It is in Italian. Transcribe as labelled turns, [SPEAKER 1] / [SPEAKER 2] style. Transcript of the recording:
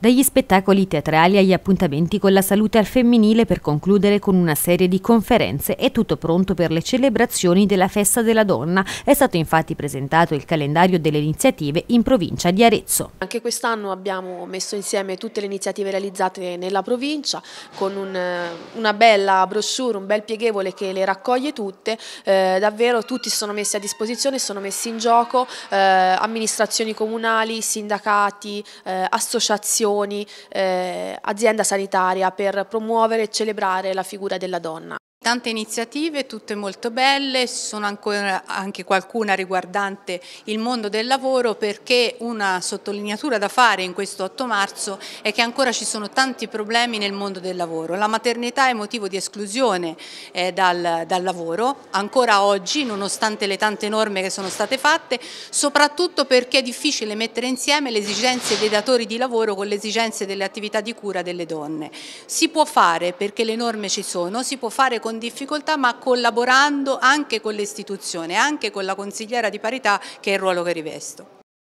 [SPEAKER 1] dagli spettacoli teatrali agli appuntamenti con la salute al femminile per concludere con una serie di conferenze è tutto pronto per le celebrazioni della Festa della Donna. È stato infatti presentato il calendario delle iniziative in provincia di Arezzo.
[SPEAKER 2] Anche quest'anno abbiamo messo insieme tutte le iniziative realizzate nella provincia con un, eh, una bella brochure, un bel pieghevole che le raccoglie tutte. Eh, davvero tutti sono messi a disposizione, sono messi in gioco eh, amministrazioni comunali, sindacati, eh, associazioni associazioni, eh, azienda sanitaria per promuovere e celebrare la figura della donna.
[SPEAKER 3] Tante iniziative, tutte molto belle, ci sono ancora anche qualcuna riguardante il mondo del lavoro perché una sottolineatura da fare in questo 8 marzo è che ancora ci sono tanti problemi nel mondo del lavoro. La maternità è motivo di esclusione eh, dal, dal, lavoro, ancora oggi nonostante le tante norme che sono state fatte, soprattutto perché è difficile mettere insieme le esigenze dei datori di lavoro con le esigenze delle attività di cura delle donne. Si può fare perché le norme ci sono, si può fare con con difficoltà ma collaborando anche con l'istituzione, anche con la consigliera di parità che è il ruolo che rivesto.